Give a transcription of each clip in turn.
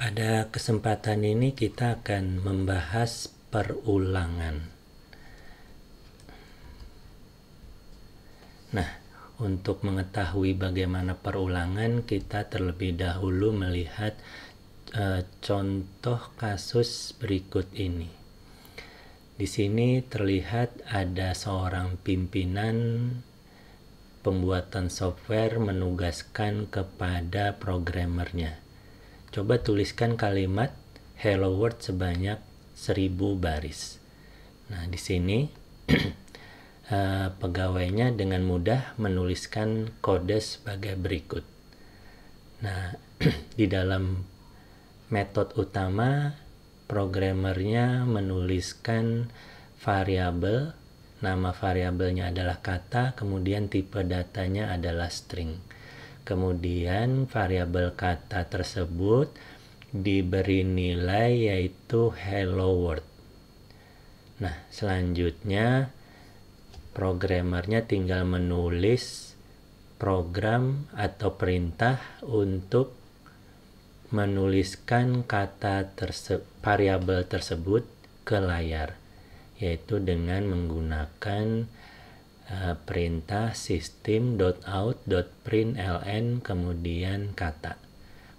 Pada kesempatan ini kita akan membahas perulangan. Nah, untuk mengetahui bagaimana perulangan, kita terlebih dahulu melihat e, contoh kasus berikut ini. Di sini terlihat ada seorang pimpinan pembuatan software menugaskan kepada programmernya Coba tuliskan kalimat hello world sebanyak 1000 baris. Nah, di sini eh, pegawainya dengan mudah menuliskan kode sebagai berikut. Nah, di dalam metode utama programmernya menuliskan variabel nama variabelnya adalah kata kemudian tipe datanya adalah string kemudian variabel kata tersebut diberi nilai yaitu hello world. Nah, selanjutnya programmernya tinggal menulis program atau perintah untuk menuliskan kata terse variabel tersebut ke layar yaitu dengan menggunakan Eh, perintah system.out.println kemudian kata.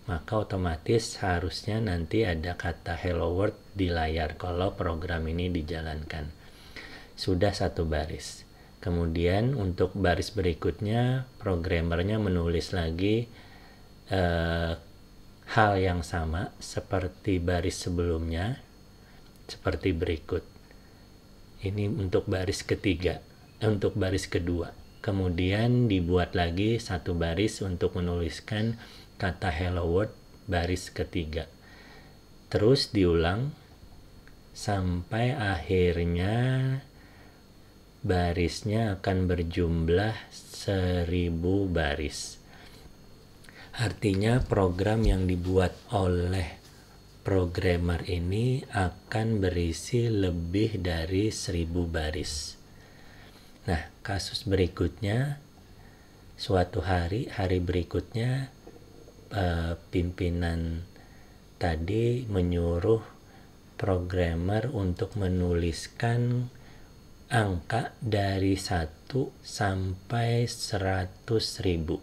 Maka otomatis harusnya nanti ada kata hello world di layar kalau program ini dijalankan. Sudah satu baris. Kemudian untuk baris berikutnya programmernya menulis lagi eh, hal yang sama seperti baris sebelumnya seperti berikut. Ini untuk baris ketiga untuk baris kedua. Kemudian dibuat lagi satu baris untuk menuliskan kata hello world baris ketiga. Terus diulang sampai akhirnya barisnya akan berjumlah seribu baris. Artinya program yang dibuat oleh programmer ini akan berisi lebih dari seribu baris. Nah, kasus berikutnya suatu hari, hari berikutnya eh, pimpinan tadi menyuruh programmer untuk menuliskan angka dari 1 sampai 100 ribu.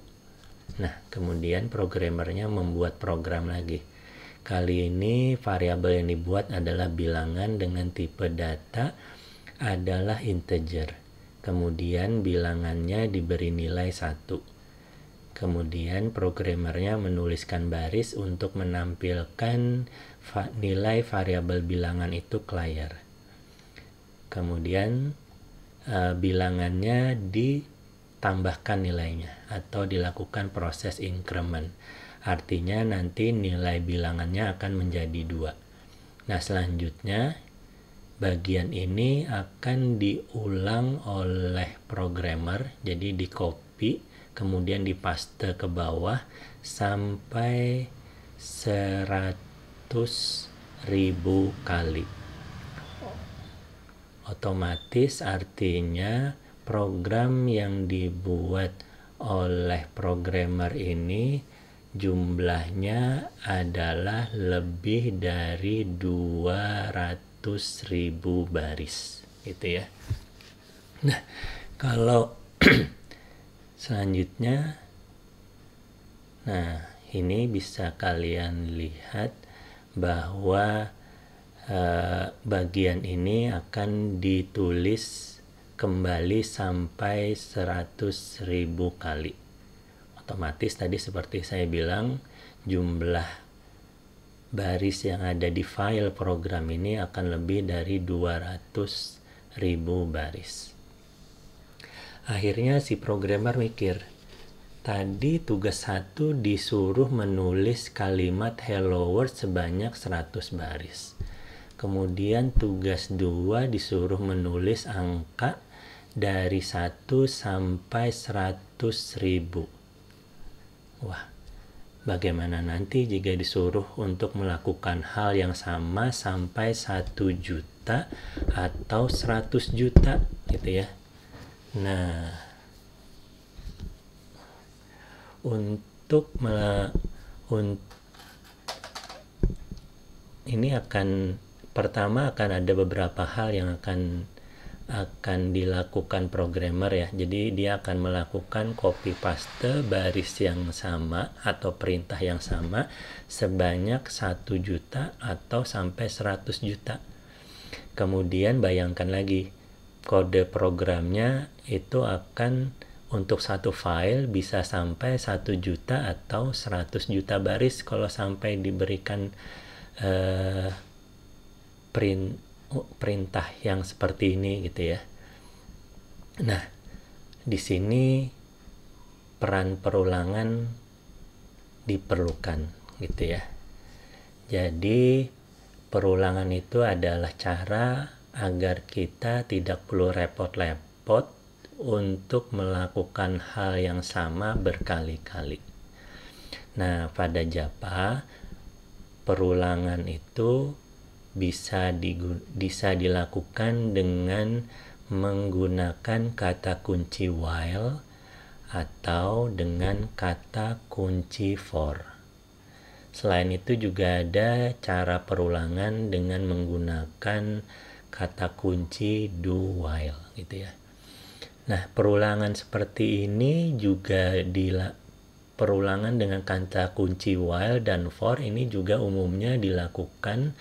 Nah, kemudian programmernya membuat program lagi. Kali ini variabel yang dibuat adalah bilangan dengan tipe data adalah integer. Kemudian bilangannya diberi nilai 1. Kemudian programmernya menuliskan baris untuk menampilkan va nilai variabel bilangan itu ke layar. Kemudian e, bilangannya ditambahkan nilainya atau dilakukan proses increment. Artinya nanti nilai bilangannya akan menjadi dua. Nah selanjutnya bagian ini akan diulang oleh programmer jadi di copy kemudian dipaste ke bawah sampai 100 ribu kali otomatis artinya program yang dibuat oleh programmer ini jumlahnya adalah lebih dari 200 ribu baris gitu ya nah kalau selanjutnya nah ini bisa kalian lihat bahwa eh, bagian ini akan ditulis kembali sampai 100.000 kali otomatis tadi seperti saya bilang jumlah baris yang ada di file program ini akan lebih dari 200 ribu baris. Akhirnya si programmer mikir, tadi tugas satu disuruh menulis kalimat hello world sebanyak 100 baris. Kemudian tugas 2 disuruh menulis angka dari 1 sampai 100 ribu. Wah, Bagaimana nanti jika disuruh untuk melakukan hal yang sama sampai 1 juta atau 100 juta gitu ya. Nah, untuk un ini akan pertama akan ada beberapa hal yang akan akan dilakukan programmer ya. Jadi dia akan melakukan copy paste baris yang sama atau perintah yang sama sebanyak 1 juta atau sampai 100 juta. Kemudian bayangkan lagi kode programnya itu akan untuk satu file bisa sampai 1 juta atau 100 juta baris kalau sampai diberikan eh, print Oh, perintah yang seperti ini gitu ya. Nah, di sini peran perulangan diperlukan gitu ya. Jadi perulangan itu adalah cara agar kita tidak perlu repot-repot untuk melakukan hal yang sama berkali-kali. Nah, pada Java perulangan itu bisa bisa dilakukan dengan menggunakan kata kunci while atau dengan kata kunci for. Selain itu juga ada cara perulangan dengan menggunakan kata kunci do while gitu ya. Nah, perulangan seperti ini juga di perulangan dengan kata kunci while dan for ini juga umumnya dilakukan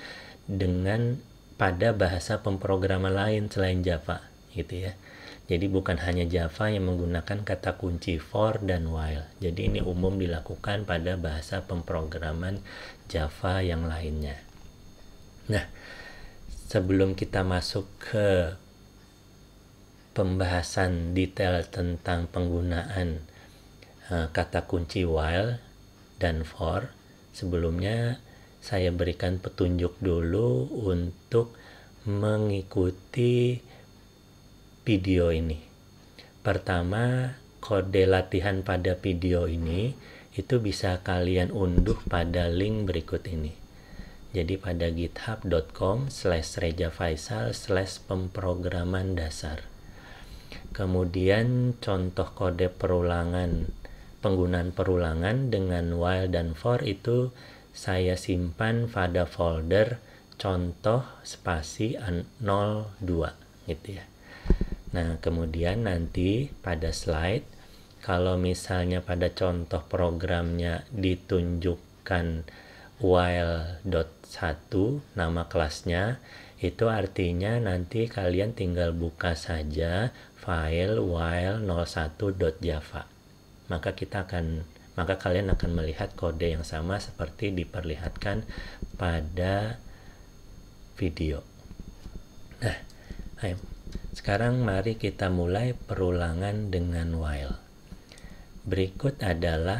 dengan pada bahasa pemrograman lain selain Java gitu ya. Jadi bukan hanya Java yang menggunakan kata kunci for dan while. Jadi ini umum dilakukan pada bahasa pemrograman Java yang lainnya. Nah, sebelum kita masuk ke pembahasan detail tentang penggunaan uh, kata kunci while dan for, sebelumnya saya berikan petunjuk dulu untuk mengikuti video ini. Pertama, kode latihan pada video ini itu bisa kalian unduh pada link berikut ini. Jadi pada github.com slash rejafaisal slash pemrograman dasar. Kemudian contoh kode perulangan, penggunaan perulangan dengan while dan for itu saya simpan pada folder contoh spasi 02 gitu ya. Nah, kemudian nanti pada slide kalau misalnya pada contoh programnya ditunjukkan while dot satu nama kelasnya itu artinya nanti kalian tinggal buka saja file while 01.java maka kita akan maka kalian akan melihat kode yang sama seperti diperlihatkan pada video. Nah, ayo. sekarang mari kita mulai perulangan dengan while. Berikut adalah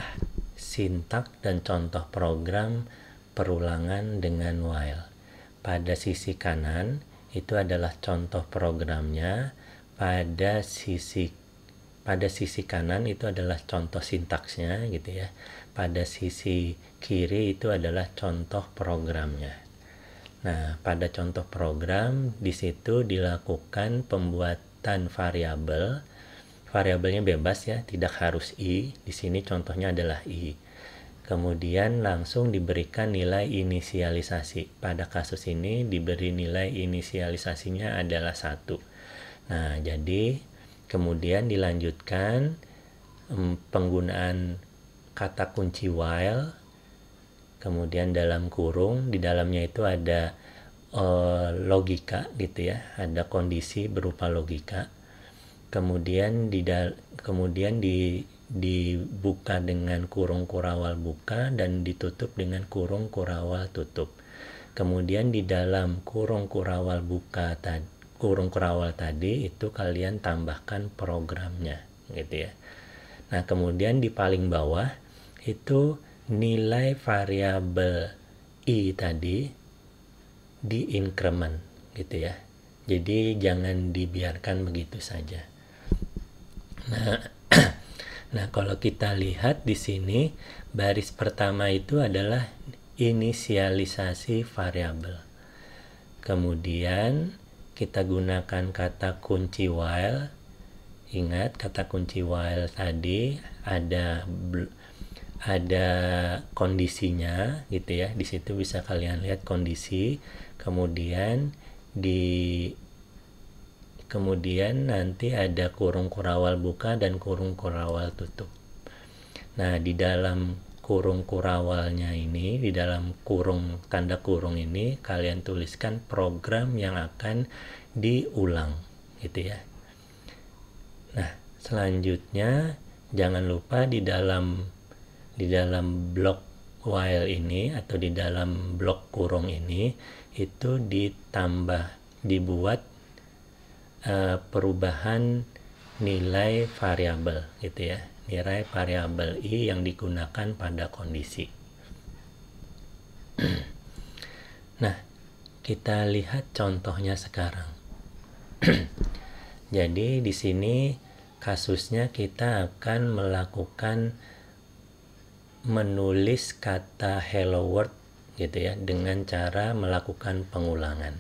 sintak dan contoh program perulangan dengan while. Pada sisi kanan itu adalah contoh programnya, pada sisi pada sisi kanan itu adalah contoh sintaksnya gitu ya pada sisi kiri itu adalah contoh programnya nah pada contoh program di situ dilakukan pembuatan variabel variabelnya bebas ya tidak harus i di sini contohnya adalah i kemudian langsung diberikan nilai inisialisasi pada kasus ini diberi nilai inisialisasinya adalah satu nah jadi Kemudian dilanjutkan penggunaan kata kunci while kemudian dalam kurung di dalamnya itu ada uh, logika gitu ya ada kondisi berupa logika kemudian di kemudian di dibuka dengan kurung kurawal buka dan ditutup dengan kurung kurawal tutup kemudian di dalam kurung kurawal buka tadi kurung kurawal tadi itu kalian tambahkan programnya gitu ya. Nah, kemudian di paling bawah itu nilai variabel i tadi di increment gitu ya. Jadi jangan dibiarkan begitu saja. Nah, nah kalau kita lihat di sini baris pertama itu adalah inisialisasi variabel. Kemudian kita gunakan kata kunci while ingat kata kunci while tadi ada ada kondisinya gitu ya di situ bisa kalian lihat kondisi kemudian di kemudian nanti ada kurung kurawal buka dan kurung kurawal tutup nah di dalam kurung kurawalnya ini di dalam kurung tanda kurung ini kalian tuliskan program yang akan diulang gitu ya nah selanjutnya jangan lupa di dalam di dalam blok while ini atau di dalam blok kurung ini itu ditambah dibuat uh, perubahan nilai variabel gitu ya nilai variabel i yang digunakan pada kondisi. nah, kita lihat contohnya sekarang. Jadi di sini kasusnya kita akan melakukan menulis kata hello world gitu ya dengan cara melakukan pengulangan.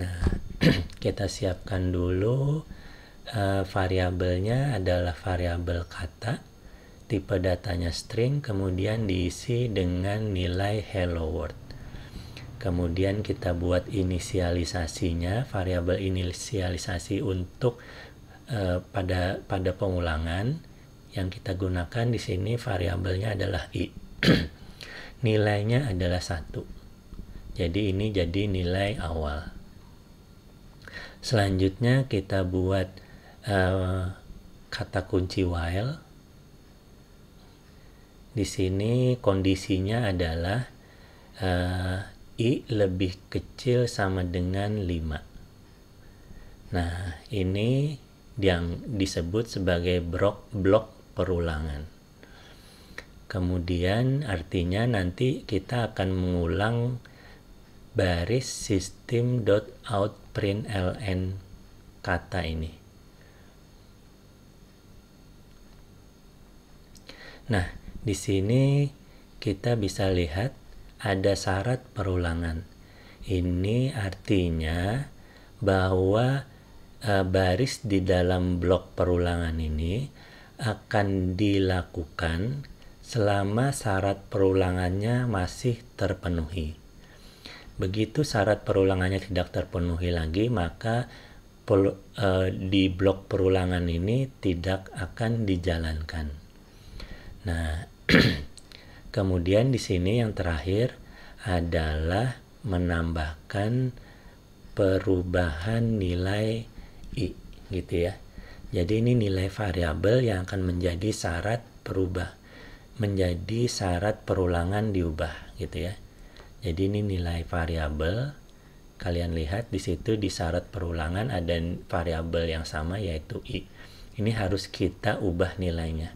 Nah, kita siapkan dulu uh, variabelnya adalah variabel kata tipe datanya string kemudian diisi dengan nilai hello world kemudian kita buat inisialisasinya variabel inisialisasi untuk uh, pada pada pengulangan yang kita gunakan di sini variabelnya adalah i nilainya adalah satu jadi ini jadi nilai awal selanjutnya kita buat Eh, kata kunci while. Di sini kondisinya adalah uh, i lebih kecil sama dengan 5. Nah, ini yang disebut sebagai blok, blok perulangan. Kemudian artinya nanti kita akan mengulang baris sistem.outprintln kata ini. Nah, di sini kita bisa lihat ada syarat perulangan. Ini artinya bahwa e, baris di dalam blok perulangan ini akan dilakukan selama syarat perulangannya masih terpenuhi. Begitu syarat perulangannya tidak terpenuhi lagi, maka e, di blok perulangan ini tidak akan dijalankan. Nah, kemudian di sini yang terakhir adalah menambahkan perubahan nilai i gitu ya. Jadi ini nilai variabel yang akan menjadi syarat perubah menjadi syarat perulangan diubah gitu ya. Jadi ini nilai variabel kalian lihat di situ di syarat perulangan ada variabel yang sama yaitu i. Ini harus kita ubah nilainya.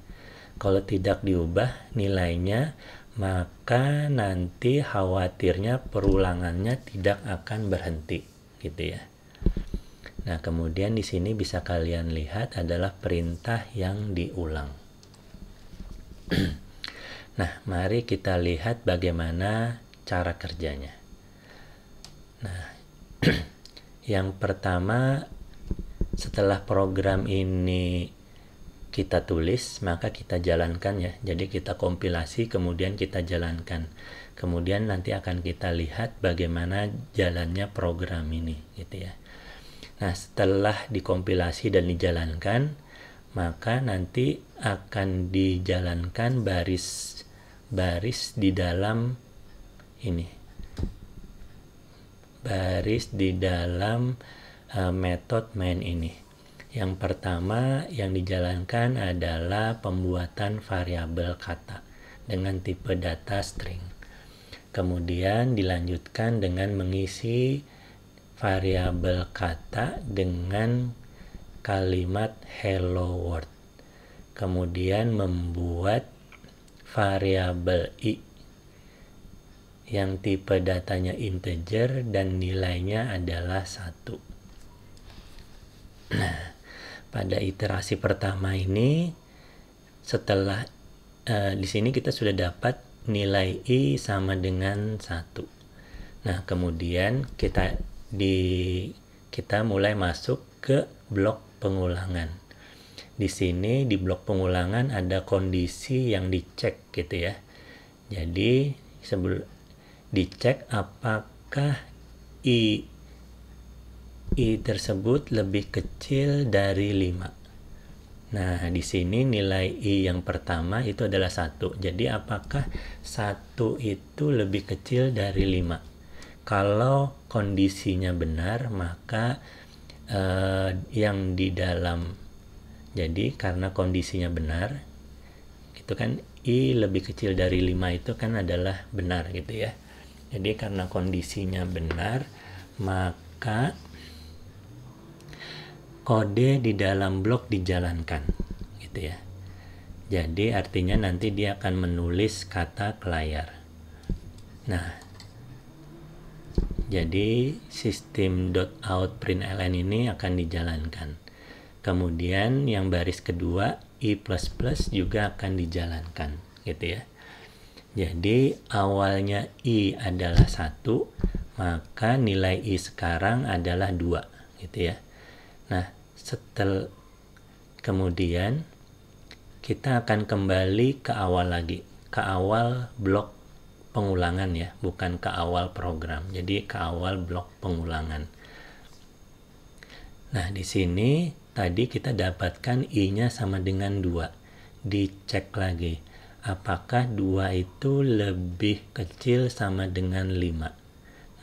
Kalau tidak diubah nilainya, maka nanti khawatirnya perulangannya tidak akan berhenti, gitu ya. Nah, kemudian di sini bisa kalian lihat adalah perintah yang diulang. nah, mari kita lihat bagaimana cara kerjanya. Nah, yang pertama setelah program ini kita tulis maka kita jalankan ya jadi kita kompilasi kemudian kita jalankan kemudian nanti akan kita lihat bagaimana jalannya program ini gitu ya nah setelah dikompilasi dan dijalankan maka nanti akan dijalankan baris baris di dalam ini baris di dalam uh, metode main ini yang pertama yang dijalankan adalah pembuatan variabel kata dengan tipe data string. Kemudian dilanjutkan dengan mengisi variabel kata dengan kalimat hello world. Kemudian membuat variabel i yang tipe datanya integer dan nilainya adalah satu. Nah, pada iterasi pertama ini setelah uh, di sini kita sudah dapat nilai i sama dengan satu. Nah, kemudian kita di kita mulai masuk ke blok pengulangan. Di sini di blok pengulangan ada kondisi yang dicek gitu ya. Jadi sebelum dicek apakah i i tersebut lebih kecil dari 5. Nah, di sini nilai i yang pertama itu adalah satu. Jadi apakah satu itu lebih kecil dari 5? Kalau kondisinya benar, maka eh, yang di dalam jadi karena kondisinya benar itu kan i lebih kecil dari 5 itu kan adalah benar gitu ya. Jadi karena kondisinya benar, maka kode di dalam blok dijalankan gitu ya jadi artinya nanti dia akan menulis kata ke layar nah jadi sistem ln ini akan dijalankan kemudian yang baris kedua i++ juga akan dijalankan gitu ya jadi awalnya i adalah satu maka nilai i sekarang adalah dua gitu ya nah setel kemudian kita akan kembali ke awal lagi ke awal blok pengulangan ya bukan ke awal program jadi ke awal blok pengulangan nah di sini tadi kita dapatkan i nya sama dengan dua. dicek lagi apakah dua itu lebih kecil sama dengan lima.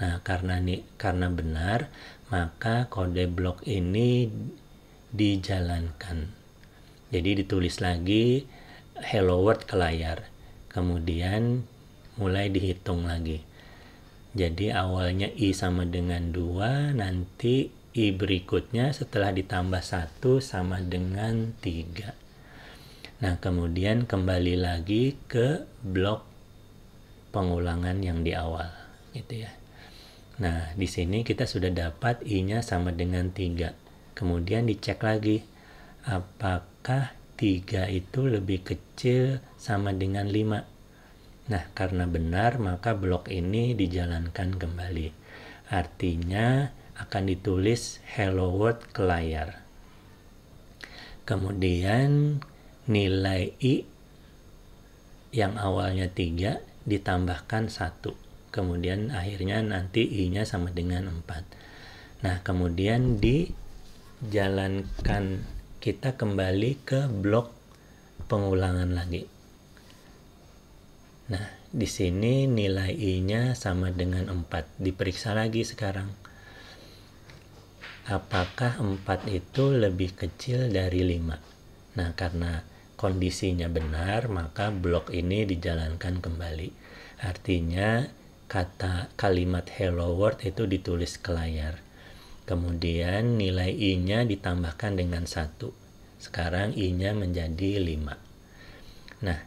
Nah, karena ini karena benar, maka kode blok ini dijalankan. Jadi ditulis lagi hello world ke layar. Kemudian mulai dihitung lagi. Jadi awalnya I sama dengan 2, nanti I berikutnya setelah ditambah 1 sama dengan 3. Nah, kemudian kembali lagi ke blok pengulangan yang di awal, gitu ya. Nah, di sini kita sudah dapat I-nya sama dengan 3 kemudian dicek lagi apakah tiga itu lebih kecil sama dengan lima Nah, karena benar maka blok ini dijalankan kembali. Artinya akan ditulis hello world ke layar. Kemudian nilai i yang awalnya tiga ditambahkan satu Kemudian akhirnya nanti i-nya sama dengan empat Nah, kemudian di jalankan kita kembali ke blok pengulangan lagi. Nah, di sini nilai i-nya sama dengan 4. Diperiksa lagi sekarang. Apakah 4 itu lebih kecil dari 5? Nah, karena kondisinya benar, maka blok ini dijalankan kembali. Artinya, kata kalimat hello world itu ditulis ke layar Kemudian nilai I-nya ditambahkan dengan satu. Sekarang I-nya menjadi 5. Nah,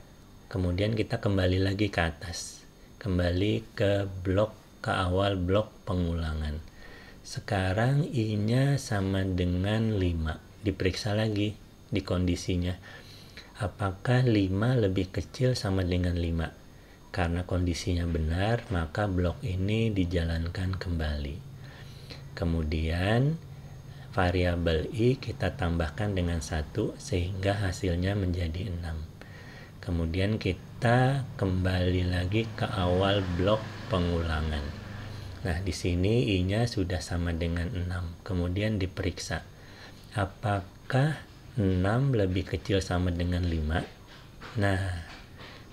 kemudian kita kembali lagi ke atas. Kembali ke blok, ke awal blok pengulangan. Sekarang I-nya sama dengan 5. Diperiksa lagi di kondisinya. Apakah 5 lebih kecil sama dengan 5? Karena kondisinya benar, maka blok ini dijalankan kembali. Kemudian variabel i kita tambahkan dengan satu sehingga hasilnya menjadi 6. Kemudian kita kembali lagi ke awal blok pengulangan. Nah, di sini i-nya sudah sama dengan 6. Kemudian diperiksa apakah 6 lebih kecil sama dengan 5? Nah,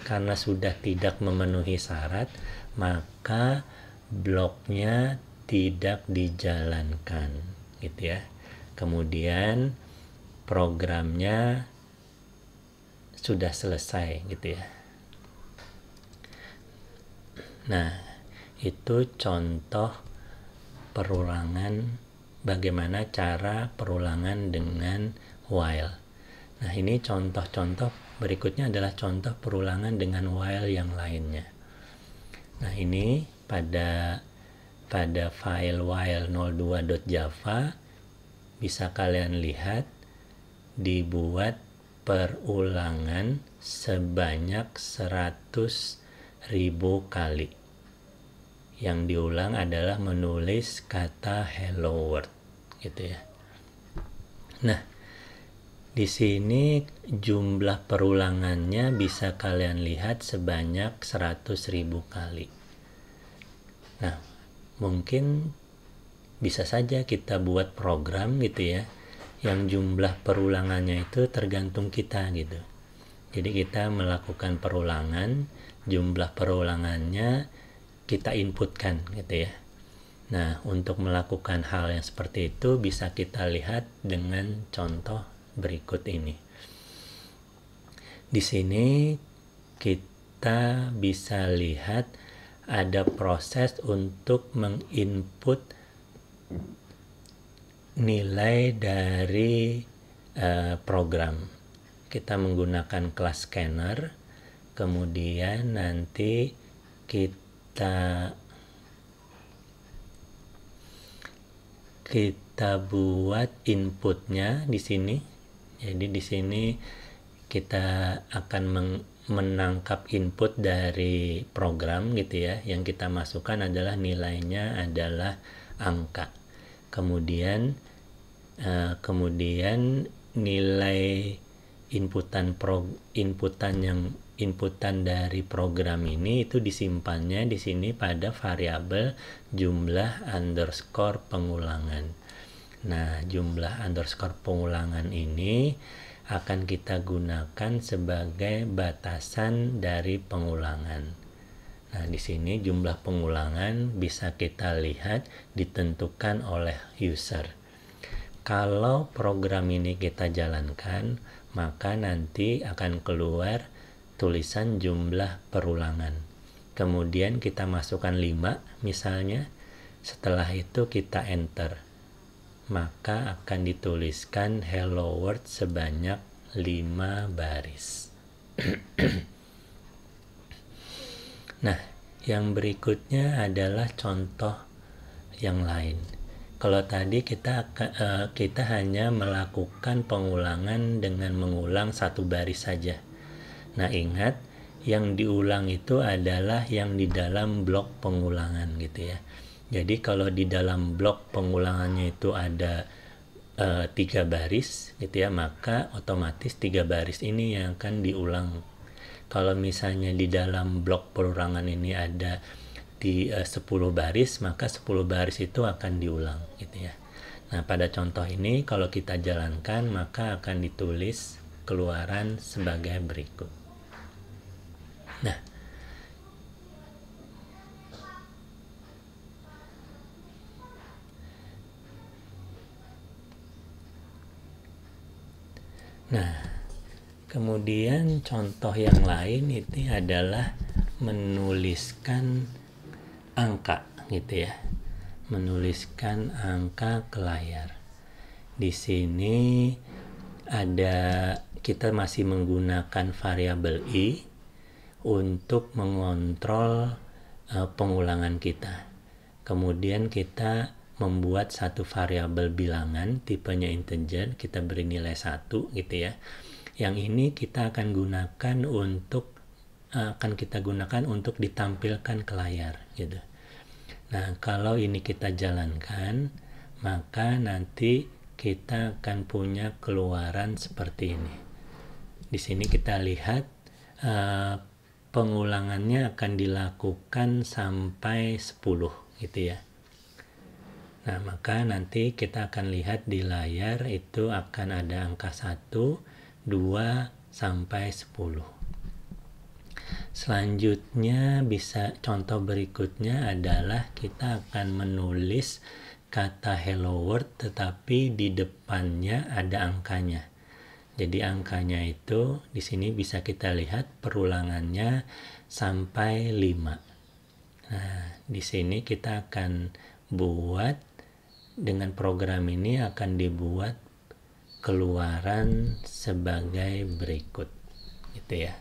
karena sudah tidak memenuhi syarat, maka bloknya tidak dijalankan gitu ya kemudian programnya sudah selesai gitu ya nah itu contoh perulangan bagaimana cara perulangan dengan while nah ini contoh-contoh berikutnya adalah contoh perulangan dengan while yang lainnya nah ini pada pada file while02.java bisa kalian lihat dibuat perulangan sebanyak 100.000 kali. Yang diulang adalah menulis kata hello world gitu ya. Nah, di sini jumlah perulangannya bisa kalian lihat sebanyak 100.000 kali. Nah, mungkin bisa saja kita buat program gitu ya yang jumlah perulangannya itu tergantung kita gitu jadi kita melakukan perulangan jumlah perulangannya kita inputkan gitu ya nah untuk melakukan hal yang seperti itu bisa kita lihat dengan contoh berikut ini di sini kita bisa lihat ada proses untuk menginput nilai dari uh, program. Kita menggunakan kelas scanner, kemudian nanti kita kita buat inputnya di sini. Jadi di sini kita akan meng menangkap input dari program gitu ya yang kita masukkan adalah nilainya adalah angka kemudian uh, kemudian nilai inputan pro inputan yang inputan dari program ini itu disimpannya di sini pada variabel jumlah underscore pengulangan nah jumlah underscore pengulangan ini akan kita gunakan sebagai batasan dari pengulangan. Nah, di sini jumlah pengulangan bisa kita lihat ditentukan oleh user. Kalau program ini kita jalankan, maka nanti akan keluar tulisan jumlah perulangan. Kemudian kita masukkan 5 misalnya. Setelah itu kita enter maka akan dituliskan hello world sebanyak 5 baris. nah, yang berikutnya adalah contoh yang lain. Kalau tadi kita eh, kita hanya melakukan pengulangan dengan mengulang satu baris saja. Nah, ingat yang diulang itu adalah yang di dalam blok pengulangan gitu ya. Jadi kalau di dalam blok pengulangannya itu ada e, tiga baris gitu ya, maka otomatis tiga baris ini yang akan diulang. Kalau misalnya di dalam blok perulangan ini ada di e, eh, 10 baris, maka 10 baris itu akan diulang gitu ya. Nah, pada contoh ini kalau kita jalankan maka akan ditulis keluaran sebagai berikut. Nah, Nah, kemudian contoh yang lain itu adalah menuliskan angka gitu ya. Menuliskan angka ke layar. Di sini ada kita masih menggunakan variabel i untuk mengontrol uh, pengulangan kita. Kemudian kita membuat satu variabel bilangan tipenya integer kita beri nilai satu gitu ya yang ini kita akan gunakan untuk eh, akan kita gunakan untuk ditampilkan ke layar gitu nah kalau ini kita jalankan maka nanti kita akan punya keluaran seperti ini di sini kita lihat uh, pengulangannya akan dilakukan sampai 10 gitu ya Nah, maka nanti kita akan lihat di layar itu akan ada angka 1, 2, sampai 10. Selanjutnya bisa contoh berikutnya adalah kita akan menulis kata hello world tetapi di depannya ada angkanya. Jadi angkanya itu di sini bisa kita lihat perulangannya sampai 5. Nah, di sini kita akan buat dengan program ini akan dibuat keluaran sebagai berikut gitu ya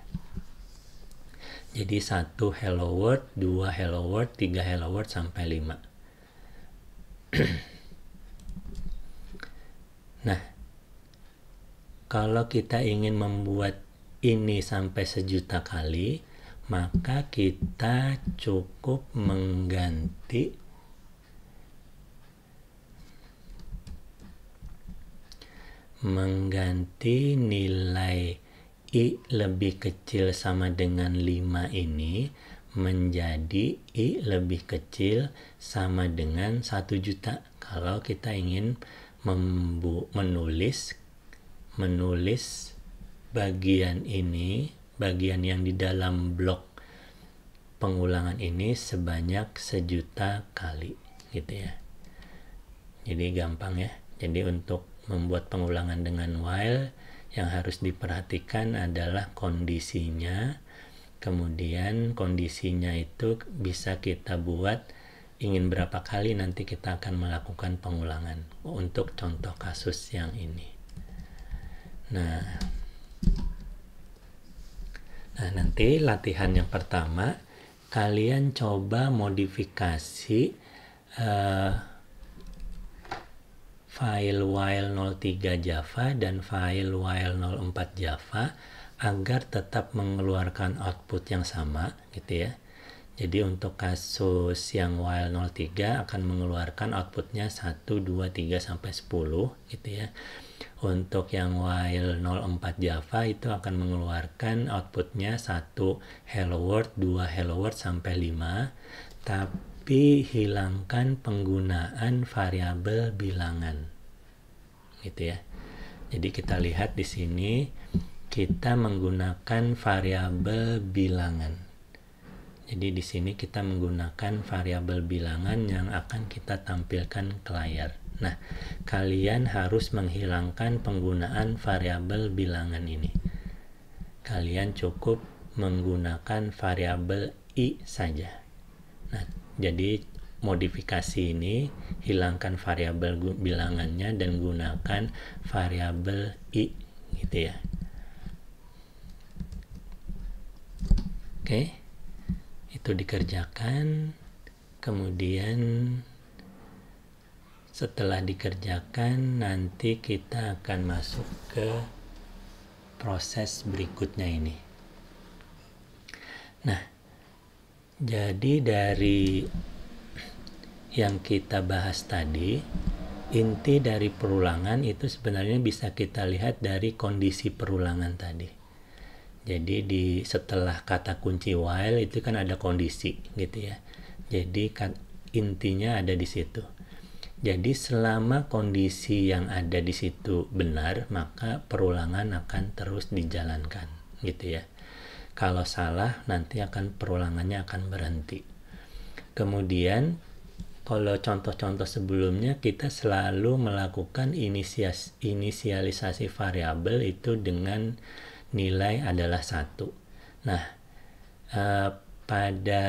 jadi satu hello world dua hello world tiga hello world sampai lima nah kalau kita ingin membuat ini sampai sejuta kali maka kita cukup mengganti mengganti nilai I lebih kecil sama dengan 5 ini menjadi I lebih kecil sama dengan 1 juta. Kalau kita ingin menulis menulis bagian ini, bagian yang di dalam blok pengulangan ini sebanyak sejuta kali gitu ya. Jadi gampang ya. Jadi untuk membuat pengulangan dengan while yang harus diperhatikan adalah kondisinya kemudian kondisinya itu bisa kita buat ingin berapa kali nanti kita akan melakukan pengulangan untuk contoh kasus yang ini nah nah nanti latihan yang pertama kalian coba modifikasi uh, file while 03 Java dan file while 04 Java agar tetap mengeluarkan output yang sama gitu ya. Jadi untuk kasus yang while 03 akan mengeluarkan outputnya 1, 2, 3, sampai 10 gitu ya. Untuk yang while 04 Java itu akan mengeluarkan outputnya 1 hello world, 2 hello world, sampai 5. Tapi tapi hilangkan penggunaan variabel bilangan. Gitu ya. Jadi kita lihat di sini kita menggunakan variabel bilangan. Jadi di sini kita menggunakan variabel bilangan yang akan kita tampilkan ke layar. Nah, kalian harus menghilangkan penggunaan variabel bilangan ini. Kalian cukup menggunakan variabel i saja. Nah, jadi modifikasi ini hilangkan variabel bilangannya dan gunakan variabel i gitu ya. Oke. Itu dikerjakan kemudian setelah dikerjakan nanti kita akan masuk ke proses berikutnya ini. Nah, jadi dari yang kita bahas tadi, inti dari perulangan itu sebenarnya bisa kita lihat dari kondisi perulangan tadi. Jadi di setelah kata kunci while itu kan ada kondisi gitu ya. Jadi intinya ada di situ. Jadi selama kondisi yang ada di situ benar, maka perulangan akan terus dijalankan gitu ya. Kalau salah nanti akan perulangannya akan berhenti. Kemudian kalau contoh-contoh sebelumnya kita selalu melakukan inisias, inisialisasi variabel itu dengan nilai adalah satu. Nah, eh, pada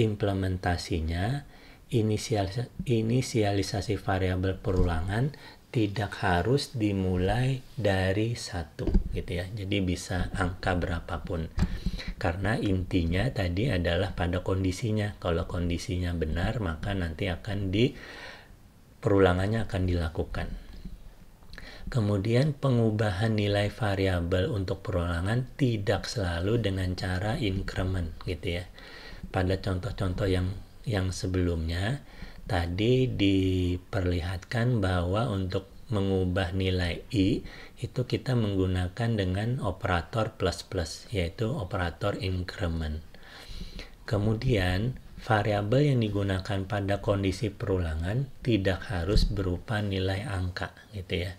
implementasinya inisialisasi, inisialisasi variabel perulangan tidak harus dimulai dari satu gitu ya jadi bisa angka berapapun karena intinya tadi adalah pada kondisinya kalau kondisinya benar maka nanti akan di perulangannya akan dilakukan kemudian pengubahan nilai variabel untuk perulangan tidak selalu dengan cara increment gitu ya pada contoh-contoh yang yang sebelumnya tadi diperlihatkan bahwa untuk mengubah nilai i itu kita menggunakan dengan operator plus plus yaitu operator increment. Kemudian variabel yang digunakan pada kondisi perulangan tidak harus berupa nilai angka gitu ya.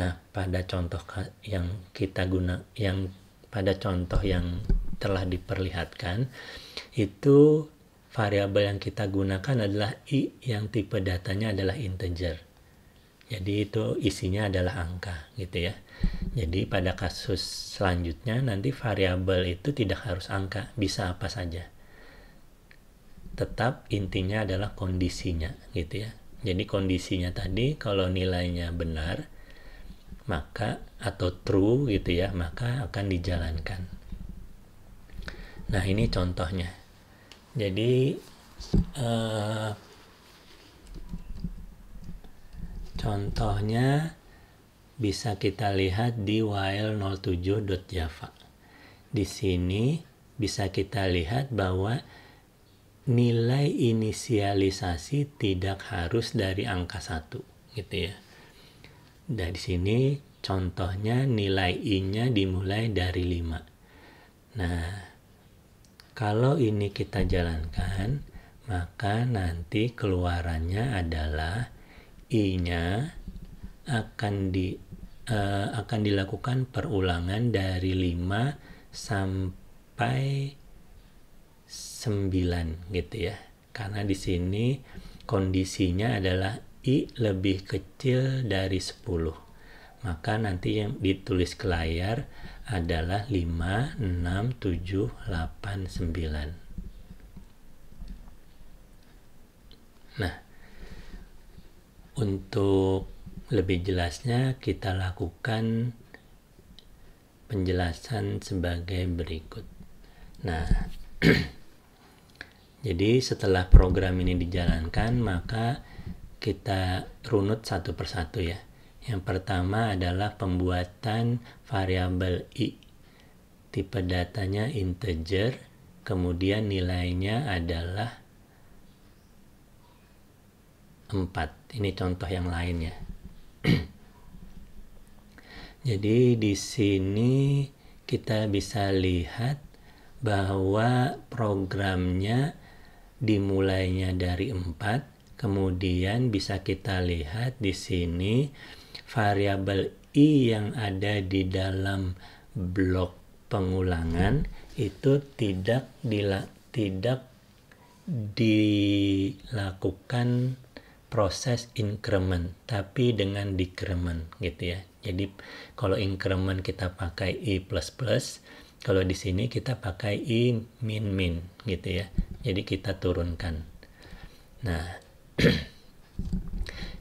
Nah, pada contoh yang kita guna yang pada contoh yang telah diperlihatkan itu variabel yang kita gunakan adalah i yang tipe datanya adalah integer. Jadi itu isinya adalah angka gitu ya. Jadi pada kasus selanjutnya nanti variabel itu tidak harus angka, bisa apa saja. Tetap intinya adalah kondisinya gitu ya. Jadi kondisinya tadi kalau nilainya benar maka atau true gitu ya, maka akan dijalankan. Nah, ini contohnya. Jadi uh, contohnya bisa kita lihat di while07.java. Di sini bisa kita lihat bahwa nilai inisialisasi tidak harus dari angka 1 gitu ya. di sini contohnya nilai i-nya dimulai dari 5. Nah, kalau ini kita jalankan, maka nanti keluarannya adalah i-nya akan di uh, akan dilakukan perulangan dari 5 sampai 9 gitu ya. Karena di sini kondisinya adalah i lebih kecil dari 10. Maka nanti yang ditulis ke layar adalah 5, 6, 7, 8, 9. Nah, untuk lebih jelasnya kita lakukan penjelasan sebagai berikut. Nah, jadi setelah program ini dijalankan, maka kita runut satu persatu ya. Yang pertama adalah pembuatan variabel i. Tipe datanya integer, kemudian nilainya adalah 4. Ini contoh yang lainnya. Jadi di sini kita bisa lihat bahwa programnya dimulainya dari 4, kemudian bisa kita lihat di sini variabel i yang ada di dalam blok pengulangan itu tidak dila, tidak dilakukan proses increment tapi dengan decrement gitu ya jadi kalau increment kita pakai i++ kalau di sini kita pakai i min min gitu ya jadi kita turunkan nah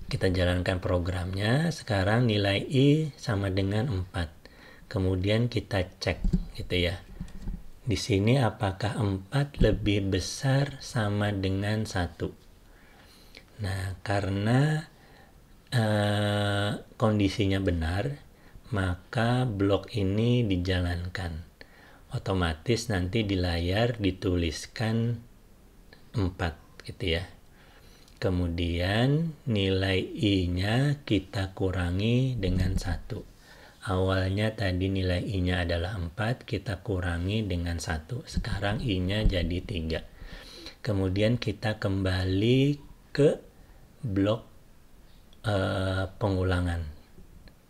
Kita jalankan programnya. Sekarang nilai I sama dengan 4. Kemudian kita cek gitu ya. Di sini apakah 4 lebih besar sama dengan satu Nah, karena uh, kondisinya benar, maka blok ini dijalankan. Otomatis nanti di layar dituliskan 4 gitu ya. Kemudian nilai I-nya kita kurangi dengan satu. Awalnya tadi nilai I-nya adalah 4, kita kurangi dengan satu. Sekarang I-nya jadi 3. Kemudian kita kembali ke blok e, pengulangan.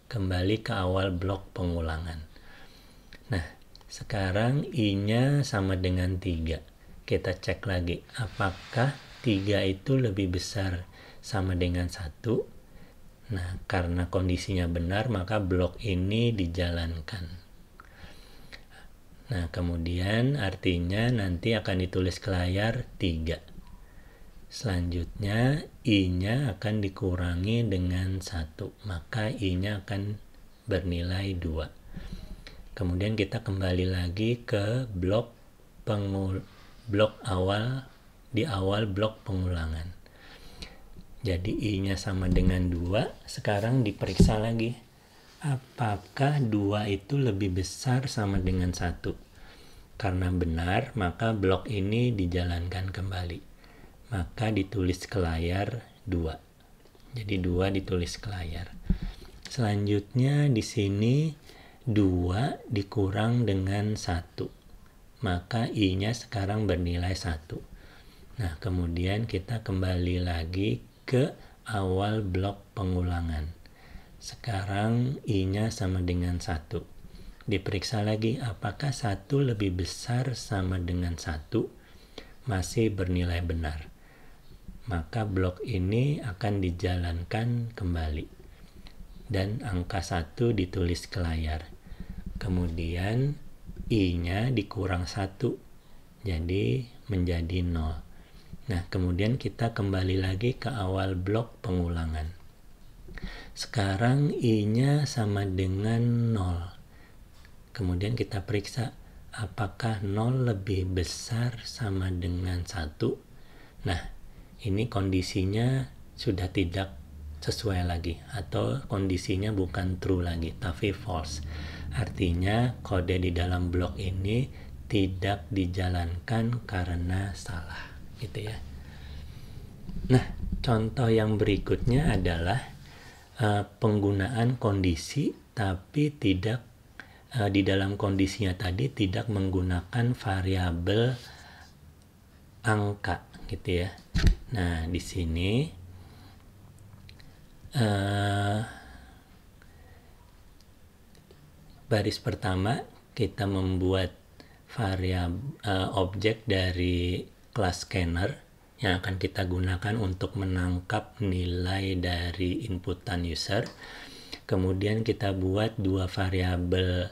Kembali ke awal blok pengulangan. Nah, sekarang I-nya sama dengan 3. Kita cek lagi apakah 3 itu lebih besar sama dengan 1. Nah, karena kondisinya benar maka blok ini dijalankan. Nah, kemudian artinya nanti akan ditulis ke layar 3. Selanjutnya, I-nya akan dikurangi dengan 1, maka I-nya akan bernilai 2. Kemudian kita kembali lagi ke blok pengul blok awal di awal blok pengulangan. Jadi I-nya sama dengan 2. Sekarang diperiksa lagi. Apakah 2 itu lebih besar sama dengan 1? Karena benar, maka blok ini dijalankan kembali. Maka ditulis ke layar 2. Jadi 2 ditulis ke layar. Selanjutnya di sini 2 dikurang dengan 1. Maka I-nya sekarang bernilai 1 Nah, kemudian kita kembali lagi ke awal blok pengulangan. Sekarang I-nya sama dengan 1. Diperiksa lagi apakah 1 lebih besar sama dengan 1 masih bernilai benar. Maka blok ini akan dijalankan kembali. Dan angka 1 ditulis ke layar. Kemudian I-nya dikurang 1. Jadi menjadi 0 Nah, kemudian kita kembali lagi ke awal blok pengulangan. Sekarang I-nya sama dengan 0. Kemudian kita periksa apakah 0 lebih besar sama dengan 1. Nah, ini kondisinya sudah tidak sesuai lagi atau kondisinya bukan true lagi tapi false. Artinya kode di dalam blok ini tidak dijalankan karena salah gitu ya. Nah, contoh yang berikutnya adalah uh, penggunaan kondisi tapi tidak uh, di dalam kondisinya tadi tidak menggunakan variabel angka gitu ya. Nah, di sini uh, baris pertama kita membuat variabel uh, objek dari kelas scanner yang akan kita gunakan untuk menangkap nilai dari inputan user. Kemudian kita buat dua variabel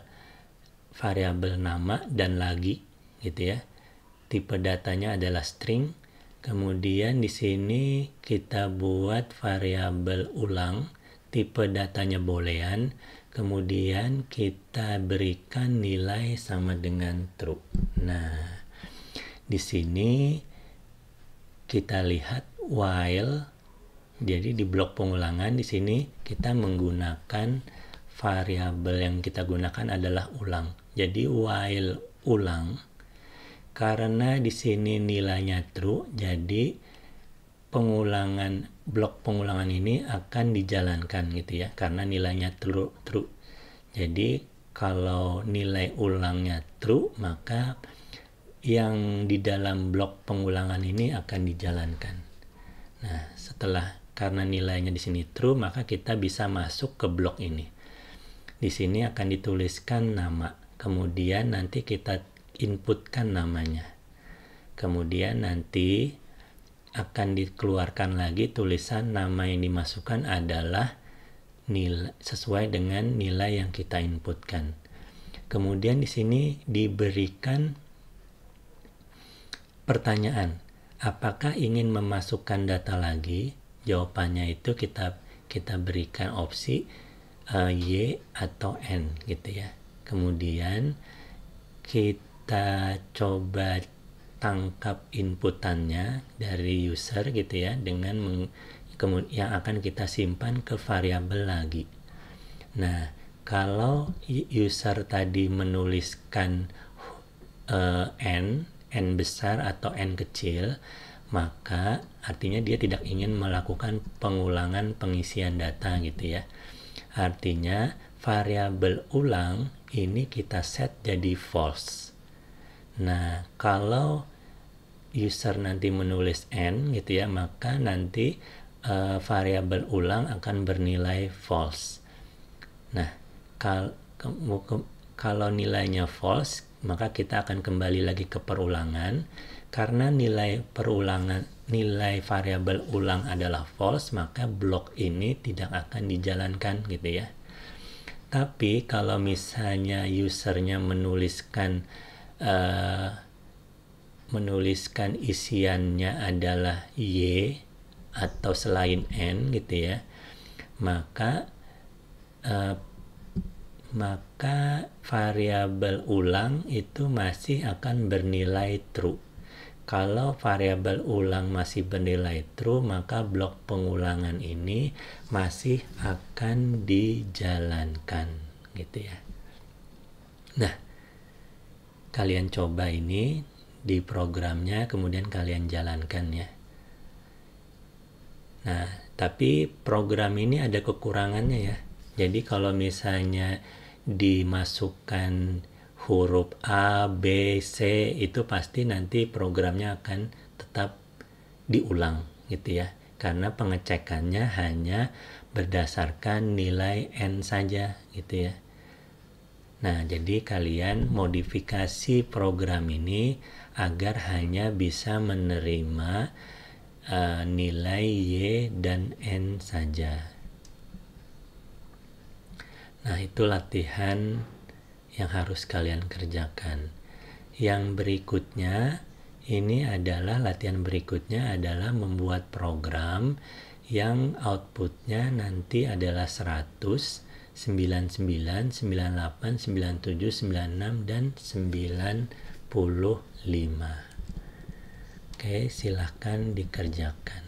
variabel nama dan lagi gitu ya. Tipe datanya adalah string. Kemudian di sini kita buat variabel ulang, tipe datanya boolean, kemudian kita berikan nilai sama dengan true. Nah, di sini kita lihat while jadi di blok pengulangan di sini kita menggunakan variabel yang kita gunakan adalah ulang jadi while ulang karena di sini nilainya true jadi pengulangan blok pengulangan ini akan dijalankan gitu ya karena nilainya true true jadi kalau nilai ulangnya true maka yang di dalam blok pengulangan ini akan dijalankan. Nah, setelah karena nilainya di sini true, maka kita bisa masuk ke blok ini. Di sini akan dituliskan nama, kemudian nanti kita inputkan namanya. Kemudian nanti akan dikeluarkan lagi tulisan nama yang dimasukkan adalah nilai sesuai dengan nilai yang kita inputkan. Kemudian di sini diberikan Pertanyaan, apakah ingin memasukkan data lagi? Jawabannya itu kita kita berikan opsi uh, Y atau N gitu ya. Kemudian kita coba tangkap inputannya dari user gitu ya dengan meng, kemudian yang akan kita simpan ke variabel lagi. Nah, kalau user tadi menuliskan uh, N n besar atau n kecil, maka artinya dia tidak ingin melakukan pengulangan pengisian data gitu ya. Artinya variabel ulang ini kita set jadi false. Nah, kalau user nanti menulis n gitu ya, maka nanti uh, variabel ulang akan bernilai false. Nah, kal kalau nilainya false, maka kita akan kembali lagi ke perulangan karena nilai perulangan nilai variabel ulang adalah false maka blok ini tidak akan dijalankan gitu ya tapi kalau misalnya usernya menuliskan uh, menuliskan isiannya adalah y atau selain n gitu ya maka uh, maka maka variabel ulang itu masih akan bernilai true. Kalau variabel ulang masih bernilai true, maka blok pengulangan ini masih akan dijalankan, gitu ya. Nah, kalian coba ini di programnya, kemudian kalian jalankan ya. Nah, tapi program ini ada kekurangannya ya. Jadi kalau misalnya dimasukkan huruf A, B, C itu pasti nanti programnya akan tetap diulang gitu ya karena pengecekannya hanya berdasarkan nilai N saja gitu ya Nah jadi kalian modifikasi program ini agar hanya bisa menerima uh, nilai Y dan N saja Nah, itu latihan yang harus kalian kerjakan. Yang berikutnya, ini adalah latihan berikutnya adalah membuat program yang outputnya nanti adalah 100, 99, 98, 97, 96, dan 95. Oke, silahkan dikerjakan.